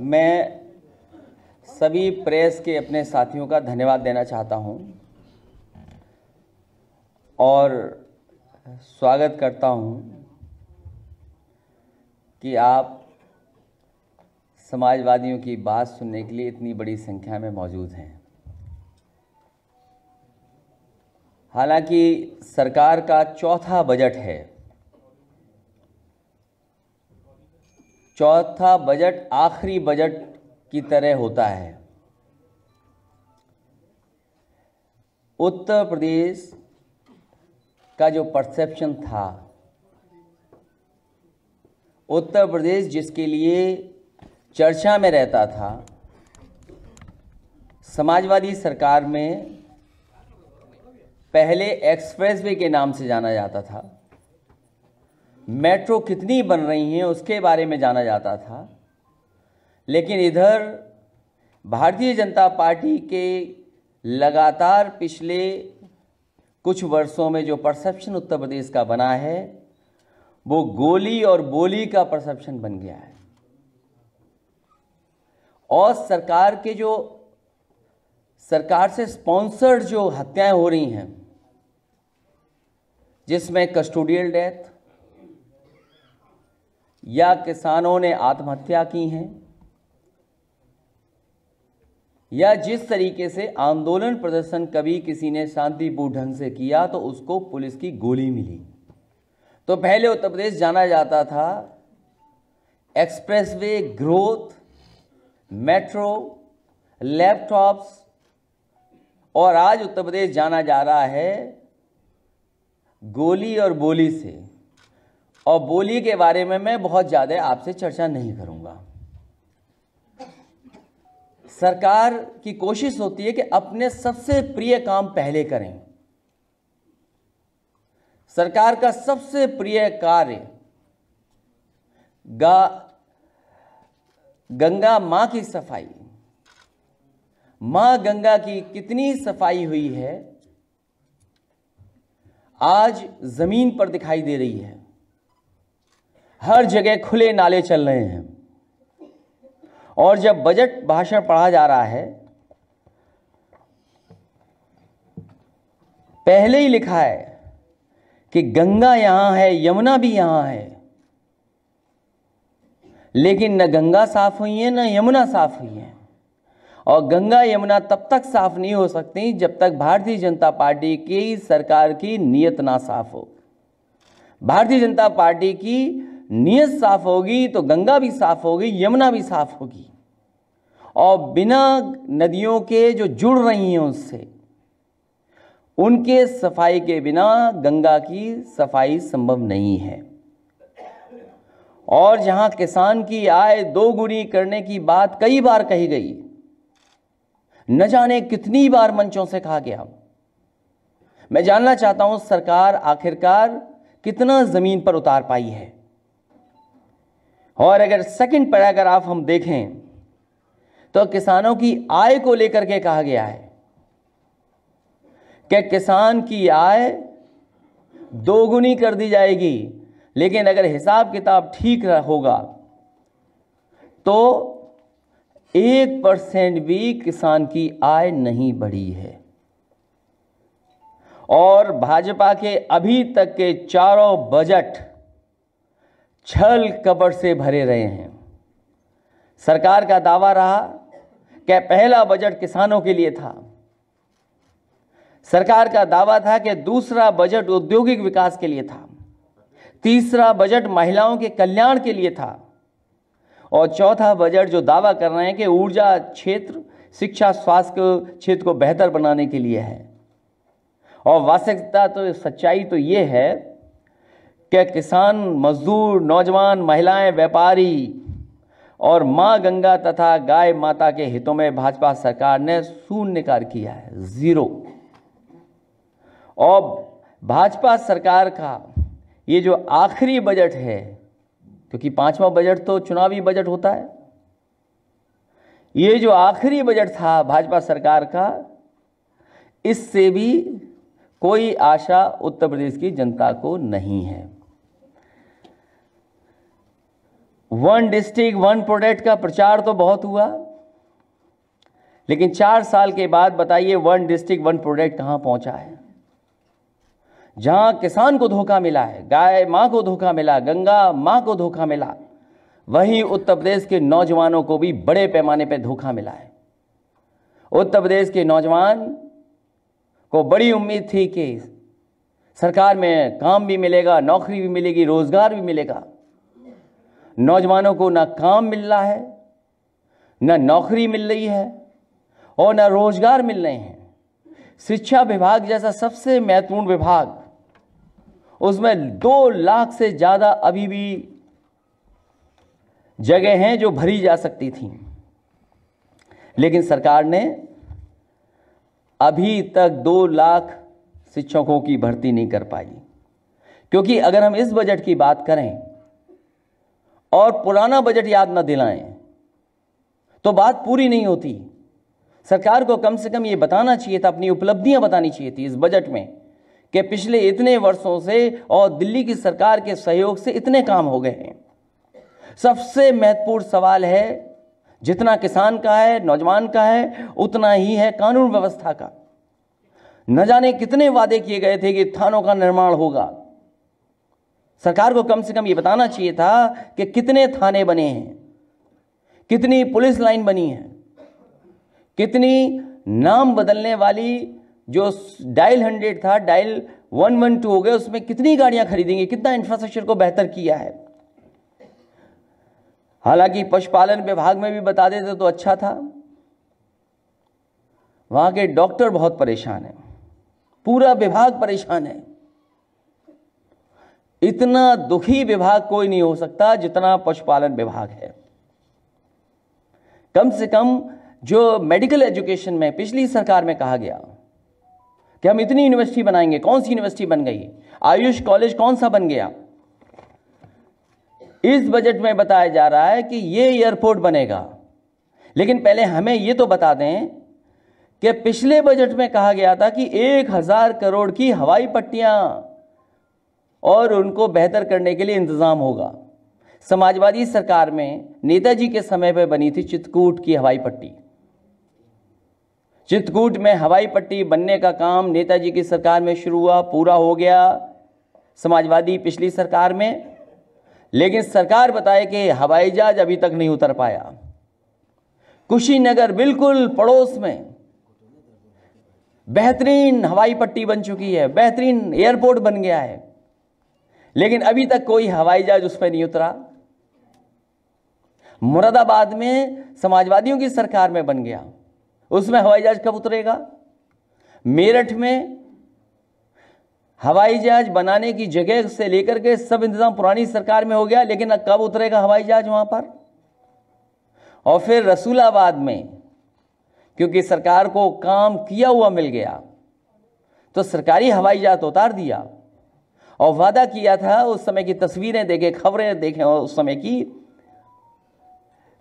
मैं सभी प्रेस के अपने साथियों का धन्यवाद देना चाहता हूं और स्वागत करता हूं कि आप समाजवादियों की बात सुनने के लिए इतनी बड़ी संख्या में मौजूद हैं हालांकि सरकार का चौथा बजट है चौथा बजट आखिरी बजट की तरह होता है उत्तर प्रदेश का जो परसेप्शन था उत्तर प्रदेश जिसके लिए चर्चा में रहता था समाजवादी सरकार में पहले एक्सप्रेस वे के नाम से जाना जाता था मेट्रो कितनी बन रही हैं उसके बारे में जाना जाता था लेकिन इधर भारतीय जनता पार्टी के लगातार पिछले कुछ वर्षों में जो परसेप्शन उत्तर प्रदेश का बना है वो गोली और बोली का परसेप्शन बन गया है और सरकार के जो सरकार से स्पॉन्सर्ड जो हत्याएं हो रही हैं जिसमें कस्टोडियल डेथ या किसानों ने आत्महत्या की है या जिस तरीके से आंदोलन प्रदर्शन कभी किसी ने शांतिपूर्ण ढंग से किया तो उसको पुलिस की गोली मिली तो पहले उत्तर प्रदेश जाना जाता था एक्सप्रेसवे ग्रोथ मेट्रो लैपटॉप्स और आज उत्तर प्रदेश जाना जा रहा है गोली और बोली से और बोली के बारे में मैं बहुत ज़्यादा आपसे चर्चा नहीं करूँगा सरकार की कोशिश होती है कि अपने सबसे प्रिय काम पहले करें सरकार का सबसे प्रिय कार्य गा गंगा माँ की सफाई माँ गंगा की कितनी सफाई हुई है आज जमीन पर दिखाई दे रही है हर जगह खुले नाले चल रहे हैं और जब बजट भाषण पढ़ा जा रहा है पहले ही लिखा है कि गंगा यहां है यमुना भी यहां है लेकिन न गंगा साफ हुई है न यमुना साफ हुई है और गंगा यमुना तब तक साफ नहीं हो सकती जब तक भारतीय जनता पार्टी की सरकार की नीयत ना साफ हो भारतीय जनता पार्टी की नीयत साफ होगी तो गंगा भी साफ होगी यमुना भी साफ होगी और बिना नदियों के जो जुड़ रही हैं उससे उनके सफाई के बिना गंगा की सफाई संभव नहीं है और जहां किसान की आय दोगुनी करने की बात कई बार कही गई न जाने कितनी बार मंचों से कहा गया मैं जानना चाहता हूं सरकार आखिरकार कितना जमीन पर उतार पाई है और अगर सेकंड पैराग्राफ हम देखें तो किसानों की आय को लेकर के कहा गया है कि किसान की आय दोगुनी कर दी जाएगी लेकिन अगर हिसाब किताब ठीक होगा तो एक परसेंट भी किसान की आय नहीं बढ़ी है और भाजपा के अभी तक के चारों बजट छल कबर से भरे रहे हैं सरकार का दावा रहा कि पहला बजट किसानों के लिए था सरकार का दावा था कि दूसरा बजट औद्योगिक विकास के लिए था तीसरा बजट महिलाओं के कल्याण के लिए था और चौथा बजट जो दावा कर रहे हैं कि ऊर्जा क्षेत्र शिक्षा स्वास्थ्य क्षेत्र को बेहतर बनाने के लिए है और वास्तविकता तो सच्चाई तो ये है कि किसान मजदूर नौजवान महिलाएं व्यापारी और माँ गंगा तथा गाय माता के हितों में भाजपा सरकार ने शून्य कार्य किया है ज़ीरो और भाजपा सरकार का ये जो आखिरी बजट है क्योंकि पांचवा बजट तो चुनावी बजट होता है ये जो आखिरी बजट था भाजपा सरकार का इससे भी कोई आशा उत्तर प्रदेश की जनता को नहीं है वन डिस्ट्रिक्ट वन प्रोडक्ट का प्रचार तो बहुत हुआ लेकिन चार साल के बाद बताइए वन डिस्ट्रिक्ट वन प्रोडक्ट कहां पहुंचा है जहां किसान को धोखा मिला है गाय मां को धोखा मिला गंगा मां को धोखा मिला वहीं उत्तर प्रदेश के नौजवानों को भी बड़े पैमाने पर धोखा मिला है उत्तर प्रदेश के नौजवान को बड़ी उम्मीद थी कि सरकार में काम भी मिलेगा नौकरी भी मिलेगी रोज़गार भी मिलेगा नौजवानों को ना काम मिल रहा है ना नौकरी मिल रही है और ना रोजगार मिल रहे हैं शिक्षा विभाग जैसा सबसे महत्वपूर्ण विभाग उसमें दो लाख से ज़्यादा अभी भी जगह हैं जो भरी जा सकती थी लेकिन सरकार ने अभी तक दो लाख शिक्षकों की भर्ती नहीं कर पाई क्योंकि अगर हम इस बजट की बात करें और पुराना बजट याद ना दिलाएं तो बात पूरी नहीं होती सरकार को कम से कम ये बताना चाहिए था अपनी उपलब्धियां बतानी चाहिए थी इस बजट में कि पिछले इतने वर्षों से और दिल्ली की सरकार के सहयोग से इतने काम हो गए हैं सबसे महत्वपूर्ण सवाल है जितना किसान का है नौजवान का है उतना ही है कानून व्यवस्था का न जाने कितने वादे किए गए थे कि थानों का निर्माण होगा सरकार को कम से कम ये बताना चाहिए था कि कितने थाने बने हैं कितनी पुलिस लाइन बनी है कितनी नाम बदलने वाली जो डायल हंड्रेड था डायल वन वन टू हो गया उसमें कितनी गाड़ियां खरीदेंगे कितना इंफ्रास्ट्रक्चर को बेहतर किया है हालांकि पशुपालन विभाग में भी बता देते तो अच्छा था वहां के डॉक्टर बहुत परेशान है पूरा विभाग परेशान है इतना दुखी विभाग कोई नहीं हो सकता जितना पशुपालन विभाग है कम से कम जो मेडिकल एजुकेशन में पिछली सरकार में कहा गया कि हम इतनी यूनिवर्सिटी बनाएंगे कौन सी यूनिवर्सिटी बन गई आयुष कॉलेज कौन सा बन गया इस बजट में बताया जा रहा है कि ये एयरपोर्ट बनेगा लेकिन पहले हमें यह तो बता दें कि पिछले बजट में कहा गया था कि एक हज़ार करोड़ की हवाई पट्टियां और उनको बेहतर करने के लिए इंतज़ाम होगा समाजवादी सरकार में नेताजी के समय पर बनी थी चित्रकूट की हवाई पट्टी चित्रकूट में हवाई पट्टी बनने का काम नेताजी की सरकार में शुरू हुआ पूरा हो गया समाजवादी पिछली सरकार में लेकिन सरकार बताए कि हवाई जहाज अभी तक नहीं उतर पाया कुशीनगर बिल्कुल पड़ोस में बेहतरीन हवाई पट्टी बन चुकी है बेहतरीन एयरपोर्ट बन गया है लेकिन अभी तक कोई हवाई जहाज उस पर नहीं उतरा मुरादाबाद में समाजवादियों की सरकार में बन गया उसमें हवाई जहाज कब उतरेगा मेरठ में हवाई जहाज बनाने की जगह से लेकर के सब इंतजाम पुरानी सरकार में हो गया लेकिन कब उतरेगा हवाई जहाज वहां पर और फिर रसूलाबाद में क्योंकि सरकार को काम किया हुआ मिल गया तो सरकारी हवाई जहाज तो उतार दिया और वादा किया था उस समय की तस्वीरें देखें खबरें देखें और उस समय की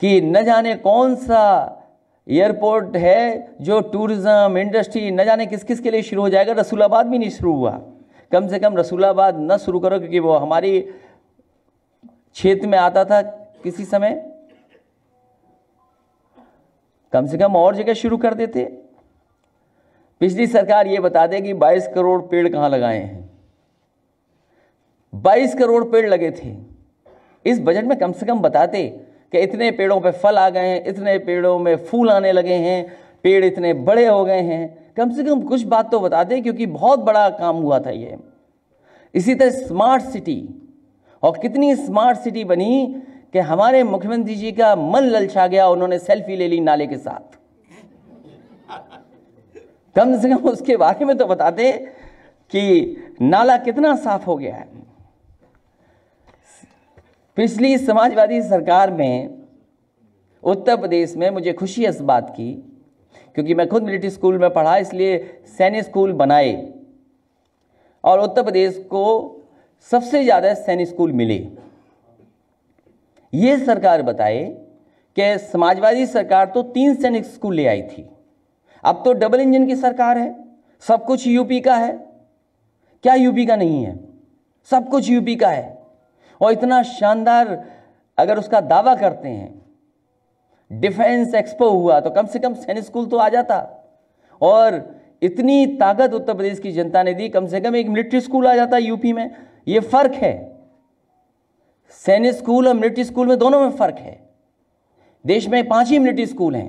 कि न जाने कौन सा एयरपोर्ट है जो टूरिज्म इंडस्ट्री न जाने किस किस के लिए शुरू हो जाएगा रसूलाबाद भी नहीं शुरू हुआ कम से कम रसूलाबाद न शुरू करो क्योंकि वो हमारी क्षेत्र में आता था किसी समय कम से कम और जगह शुरू कर देते पिछली सरकार ये बता दे कि 22 करोड़ पेड़ कहाँ लगाए हैं 22 करोड़ पेड़ लगे थे इस बजट में कम से कम बताते कि इतने पेड़ों पे फल आ गए हैं इतने पेड़ों में फूल आने लगे हैं पेड़ इतने बड़े हो गए हैं कम से कम कुछ बात तो बताते क्योंकि बहुत बड़ा काम हुआ था ये इसी तरह स्मार्ट सिटी और कितनी स्मार्ट सिटी बनी कि हमारे मुख्यमंत्री जी का मन ललचा गया उन्होंने सेल्फी ले ली नाले के साथ कम से कम उसके बारे में तो बताते कि नाला कितना साफ हो गया है पिछली समाजवादी सरकार में उत्तर प्रदेश में मुझे खुशी इस बात की क्योंकि मैं खुद मिलिट्री स्कूल में पढ़ा इसलिए सैन्य स्कूल बनाए और उत्तर प्रदेश को सबसे ज़्यादा सैन्य स्कूल मिले ये सरकार बताए कि समाजवादी सरकार तो तीन सैनिक स्कूल ले आई थी अब तो डबल इंजन की सरकार है सब कुछ यूपी का है क्या यूपी का नहीं है सब कुछ यूपी का है और इतना शानदार अगर उसका दावा करते हैं डिफेंस एक्सपो हुआ तो कम से कम सैनिक स्कूल तो आ जाता और इतनी ताकत उत्तर प्रदेश की जनता ने दी कम से कम एक मिलिट्री स्कूल आ जाता यूपी में ये फ़र्क है सैनिक स्कूल और मिलिट्री स्कूल में दोनों में फ़र्क है देश में पांच ही मिलिट्री स्कूल हैं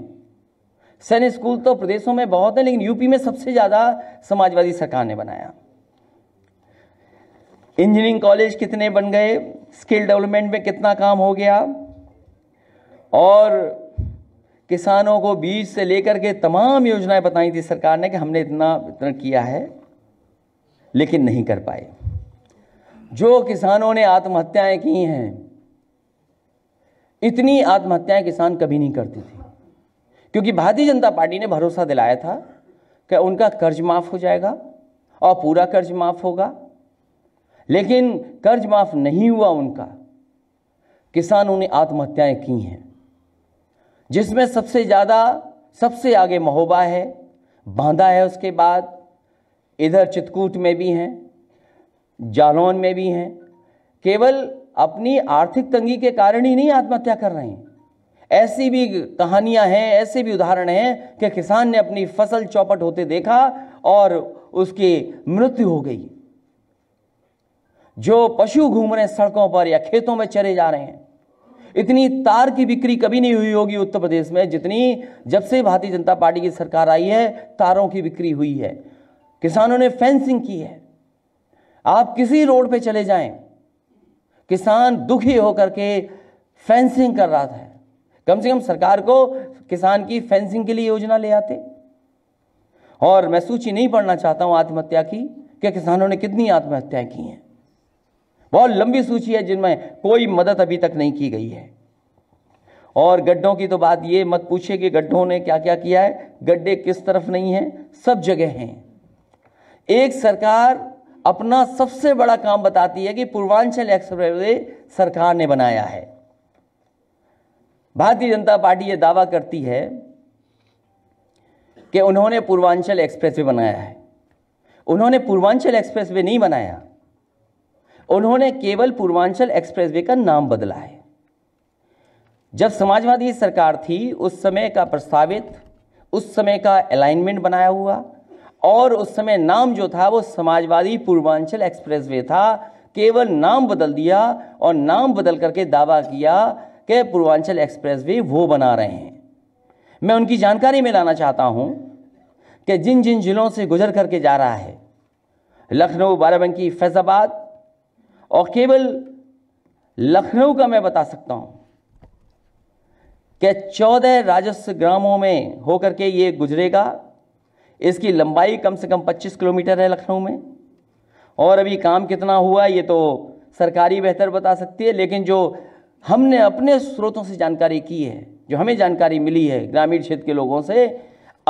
सैनिक स्कूल तो प्रदेशों में बहुत है लेकिन यूपी में सबसे ज़्यादा समाजवादी सरकार ने बनाया इंजीनियरिंग कॉलेज कितने बन गए स्किल डेवलपमेंट में कितना काम हो गया और किसानों को बीज से लेकर के तमाम योजनाएं बताई थी सरकार ने कि हमने इतना इतना किया है लेकिन नहीं कर पाए जो किसानों ने आत्महत्याएं की हैं इतनी आत्महत्याएं किसान कभी नहीं करते थे क्योंकि भारतीय जनता पार्टी ने भरोसा दिलाया था कि उनका कर्ज माफ़ हो जाएगा और पूरा कर्ज माफ़ होगा लेकिन कर्ज माफ़ नहीं हुआ उनका किसानों ने आत्महत्याएं की हैं जिसमें सबसे ज़्यादा सबसे आगे महोबा है बांदा है उसके बाद इधर चित्रकूट में भी हैं जालौन में भी हैं केवल अपनी आर्थिक तंगी के कारण ही नहीं आत्महत्या कर रहे हैं ऐसी भी कहानियां हैं ऐसे भी उदाहरण हैं कि किसान ने अपनी फसल चौपट होते देखा और उसकी मृत्यु हो गई जो पशु घूम रहे हैं सड़कों पर या खेतों में चरे जा रहे हैं इतनी तार की बिक्री कभी नहीं हुई होगी उत्तर प्रदेश में जितनी जब से भारतीय जनता पार्टी की सरकार आई है तारों की बिक्री हुई है किसानों ने फेंसिंग की है आप किसी रोड पे चले जाएं किसान दुखी होकर के फेंसिंग कर रहा था कम से कम सरकार को किसान की फेंसिंग के लिए योजना ले आते और मैं सूची नहीं पढ़ना चाहता हूं आत्महत्या की कि किसानों ने कितनी आत्महत्याएं की हैं बहुत लंबी सूची है जिनमें कोई मदद अभी तक नहीं की गई है और गड्ढों की तो बात ये मत पूछिए कि गड्ढों ने क्या क्या किया है गड्ढे किस तरफ नहीं है सब जगह हैं एक सरकार अपना सबसे बड़ा काम बताती है कि पूर्वांचल एक्सप्रेसवे सरकार ने बनाया है भारतीय जनता पार्टी यह दावा करती है कि उन्होंने पूर्वांचल एक्सप्रेसवे बनाया है उन्होंने पूर्वांचल एक्सप्रेसवे नहीं बनाया उन्होंने केवल पूर्वांचल एक्सप्रेसवे का नाम बदला है जब समाजवादी सरकार थी उस समय का प्रस्तावित उस समय का अलाइनमेंट बनाया हुआ और उस समय नाम जो था वो समाजवादी पूर्वांचल एक्सप्रेसवे था केवल नाम बदल दिया और नाम बदल करके दावा किया कि पूर्वांचल एक्सप्रेसवे वो बना रहे हैं मैं उनकी जानकारी में लाना चाहता हूँ कि जिन जिन जिलों से गुजर करके जा रहा है लखनऊ बाराबंकी फैज़ाबाद और केवल लखनऊ का मैं बता सकता हूँ कि चौदह राजस्व ग्रामों में होकर के ये गुजरेगा इसकी लंबाई कम से कम 25 किलोमीटर है लखनऊ में और अभी काम कितना हुआ ये तो सरकारी बेहतर बता सकती है लेकिन जो हमने अपने स्रोतों से जानकारी की है जो हमें जानकारी मिली है ग्रामीण क्षेत्र के लोगों से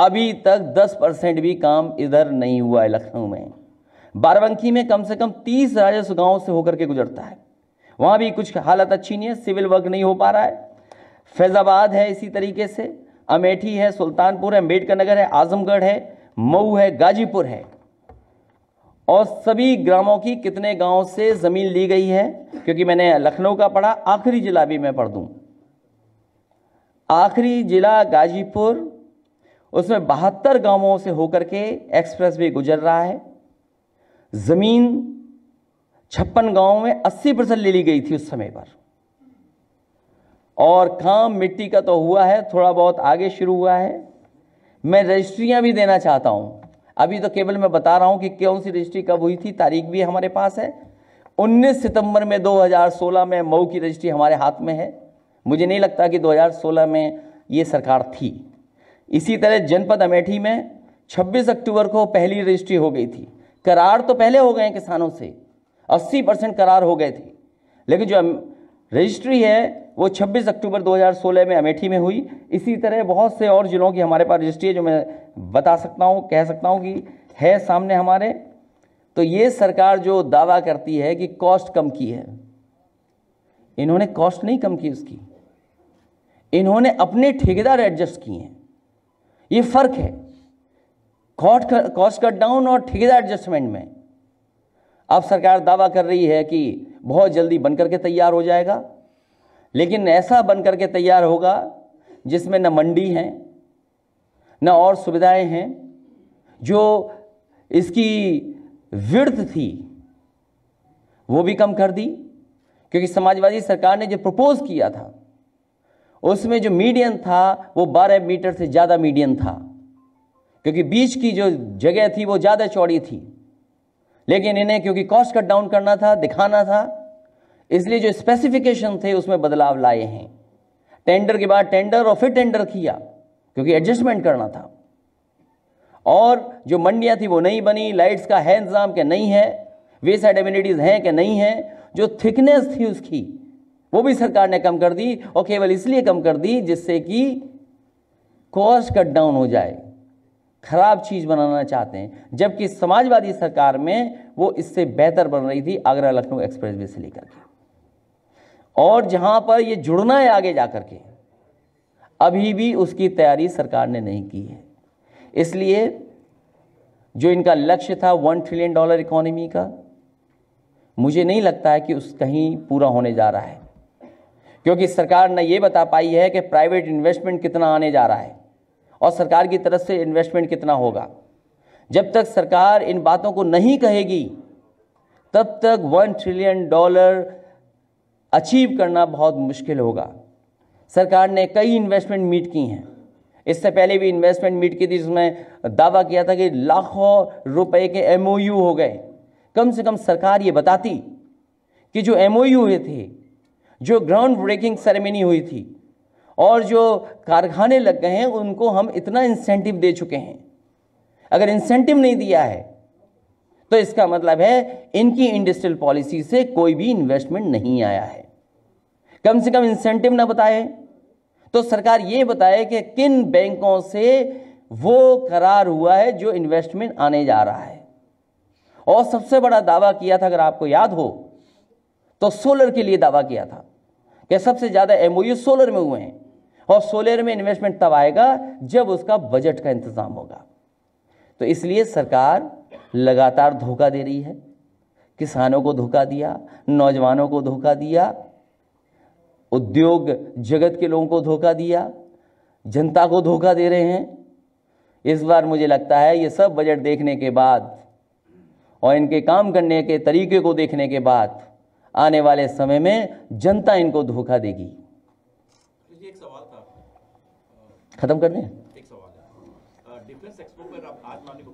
अभी तक 10 परसेंट भी काम इधर नहीं हुआ है लखनऊ में बाराबंकी में कम से कम तीस राजस्व गांव से होकर के गुजरता है वहां भी कुछ हालत अच्छी नहीं है सिविल वर्क नहीं हो पा रहा है फैज़ाबाद है इसी तरीके से अमेठी है सुल्तानपुर है अम्बेडकर नगर है आजमगढ़ है मऊ है गाजीपुर है और सभी ग्रामों की कितने गाँव से ज़मीन ली गई है क्योंकि मैंने लखनऊ का पढ़ा आखिरी जिला भी मैं पढ़ दूँ आखिरी जिला गाजीपुर उसमें बहत्तर गांवों से होकर के एक्सप्रेस वे गुजर रहा है ज़मीन छप्पन गांव में 80 परसेंट ले ली गई थी उस समय पर और काम मिट्टी का तो हुआ है थोड़ा बहुत आगे शुरू हुआ है मैं रजिस्ट्रियां भी देना चाहता हूं अभी तो केवल मैं बता रहा हूं कि कौन सी रजिस्ट्री कब हुई थी तारीख भी हमारे पास है 19 सितंबर में 2016 में मऊ की रजिस्ट्री हमारे हाथ में है मुझे नहीं लगता कि 2016 में ये सरकार थी इसी तरह जनपद अमेठी में 26 अक्टूबर को पहली रजिस्ट्री हो गई थी करार तो पहले हो गए हैं किसानों से 80 परसेंट करार हो गए थे लेकिन जो रजिस्ट्री है वो 26 अक्टूबर 2016 में अमेठी में हुई इसी तरह बहुत से और ज़िलों की हमारे पास रजिस्ट्री है जो मैं बता सकता हूँ कह सकता हूँ कि है सामने हमारे तो ये सरकार जो दावा करती है कि कॉस्ट कम की है इन्होंने कॉस्ट नहीं कम की उसकी इन्होंने अपने ठेकेदार एडजस्ट किए हैं ये फ़र्क है कॉस्ट कॉस्ट कट डाउन और ठेकेदार एडजस्टमेंट में अब सरकार दावा कर रही है कि बहुत जल्दी बनकर के तैयार हो जाएगा लेकिन ऐसा बनकर के तैयार होगा जिसमें न मंडी हैं न और सुविधाएं हैं जो इसकी विर्थ थी वो भी कम कर दी क्योंकि समाजवादी सरकार ने जो प्रपोज किया था उसमें जो मीडियन था वो 12 मीटर से ज़्यादा मीडियन था क्योंकि बीच की जो जगह थी वो ज़्यादा चौड़ी थी लेकिन इन्हें क्योंकि कॉस्ट कट डाउन करना था दिखाना था इसलिए जो स्पेसिफिकेशन थे उसमें बदलाव लाए हैं टेंडर के बाद टेंडर और फिर टेंडर किया क्योंकि एडजस्टमेंट करना था और जो मंडियां थी वो नहीं बनी लाइट्स का है इंतज़ाम क्या नहीं है वे साइड एम्यूनिटीज़ हैं कि नहीं है जो थिकनेस थी उसकी वो भी सरकार ने कम कर दी और केवल इसलिए कम कर दी जिससे कि कॉस्ट कट डाउन हो जाए खराब चीज़ बनाना चाहते हैं जबकि समाजवादी सरकार में वो इससे बेहतर बन रही थी आगरा लखनऊ एक्सप्रेस वे से लेकर के और जहाँ पर ये जुड़ना है आगे जा के अभी भी उसकी तैयारी सरकार ने नहीं की है इसलिए जो इनका लक्ष्य था वन ट्रिलियन डॉलर इकोनॉमी का मुझे नहीं लगता है कि उस कहीं पूरा होने जा रहा है क्योंकि सरकार ने ये बता पाई है कि प्राइवेट इन्वेस्टमेंट कितना आने जा रहा है और सरकार की तरफ से इन्वेस्टमेंट कितना होगा जब तक सरकार इन बातों को नहीं कहेगी तब तक वन ट्रिलियन डॉलर अचीव करना बहुत मुश्किल होगा सरकार ने कई इन्वेस्टमेंट मीट की हैं इससे पहले भी इन्वेस्टमेंट मीट की थी जिसमें दावा किया था कि लाखों रुपए के एमओयू हो गए कम से कम सरकार ये बताती कि जो एमओयू हुए थे जो ग्राउंड ब्रेकिंग सेरेमनी हुई थी और जो कारखाने लग गए हैं उनको हम इतना इंसेंटिव दे चुके हैं अगर इंसेंटिव नहीं दिया है तो इसका मतलब है इनकी इंडस्ट्रियल पॉलिसी से कोई भी इन्वेस्टमेंट नहीं आया है कम से कम इंसेंटिव ना बताए तो सरकार ये बताए कि किन बैंकों से वो करार हुआ है जो इन्वेस्टमेंट आने जा रहा है और सबसे बड़ा दावा किया था अगर आपको याद हो तो सोलर के लिए दावा किया था कि सबसे ज़्यादा एमओयू सोलर में हुए हैं और सोलर में इन्वेस्टमेंट तब आएगा जब उसका बजट का इंतज़ाम होगा तो इसलिए सरकार लगातार धोखा दे रही है किसानों को धोखा दिया नौजवानों को धोखा दिया उद्योग जगत के लोगों को धोखा दिया जनता को धोखा दे रहे हैं इस बार मुझे लगता है ये सब बजट देखने के बाद और इनके काम करने के तरीके को देखने के बाद आने वाले समय में जनता इनको धोखा देगी खत्म कर दें डिफेंस एक्सपो पर आप आज